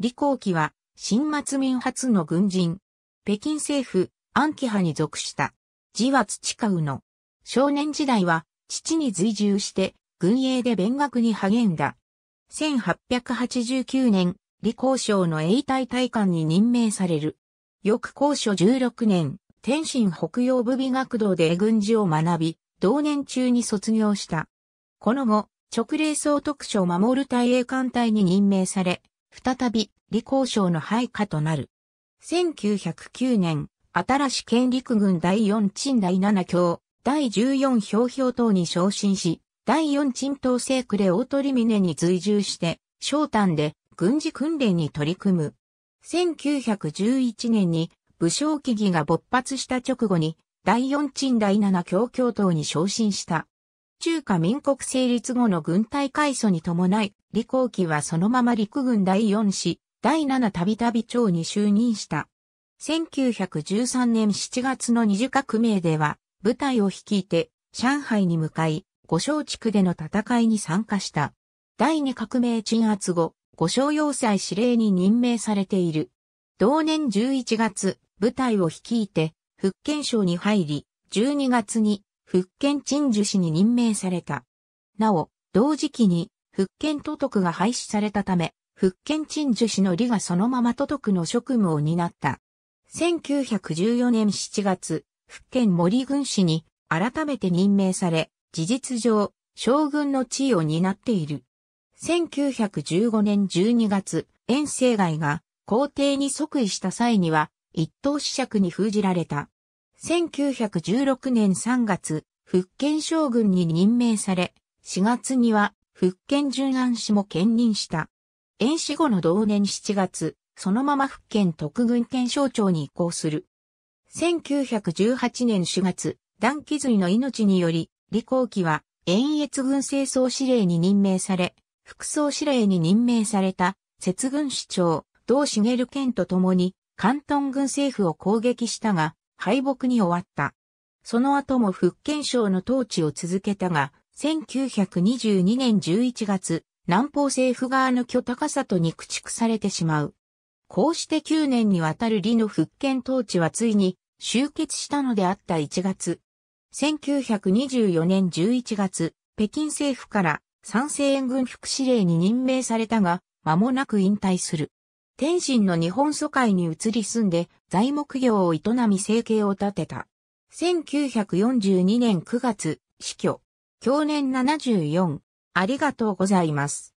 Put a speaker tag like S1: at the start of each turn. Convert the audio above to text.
S1: 李光輝は、新末民初の軍人。北京政府、安徽派に属した。字は土かうの。少年時代は、父に随従して、軍営で勉学に励んだ。1889年、李光省の永代大官に任命される。翌高所16年、天津北洋部美学堂で軍事を学び、同年中に卒業した。この後、直令総督署守る大英艦隊に任命され、再び、李光省の配下となる。1909年、新し県陸軍第四鎮第七強、第十四表表等に昇進し、第四鎮東西区で大鳥峰に追従して、商丹で軍事訓練に取り組む。1911年に武将機義が勃発した直後に、第四鎮第七強教頭に昇進した。中華民国成立後の軍隊改組に伴い、李光輝はそのまま陸軍第四師、第七たびたび長に就任した。1913年7月の二次革命では、部隊を率いて、上海に向かい、五小地区での戦いに参加した。第二革命鎮圧後、五小要塞司令に任命されている。同年11月、部隊を率いて、福建省に入り、12月に福建鎮守市に任命された。なお、同時期に福建都督が廃止されたため、福建鎮守市の理がそのまま都督の職務を担った。1914年7月、福建森軍市に改めて任命され、事実上、将軍の地位を担っている。1915年12月、遠征外が皇帝に即位した際には、一等子爵に封じられた。1916年3月、福建将軍に任命され、4月には福建巡安氏も兼任した。遠死後の同年7月、そのまま福建特軍検証庁に移行する。1918年4月、断気髄の命により、李光輝は、遠越軍政総司令に任命され、副総司令に任命された、節軍市長、道茂健と共に、関東軍政府を攻撃したが、敗北に終わった。その後も福建省の統治を続けたが、1922年11月、南方政府側の巨高里に駆逐されてしまう。こうして9年にわたる李の復権統治はついに終結したのであった1月。1924年11月、北京政府から賛成援軍副司令に任命されたが、間もなく引退する。天津の日本疎開に移り住んで材木業を営み生計を立てた。1942年9月、死去。去年74。ありがとうございます。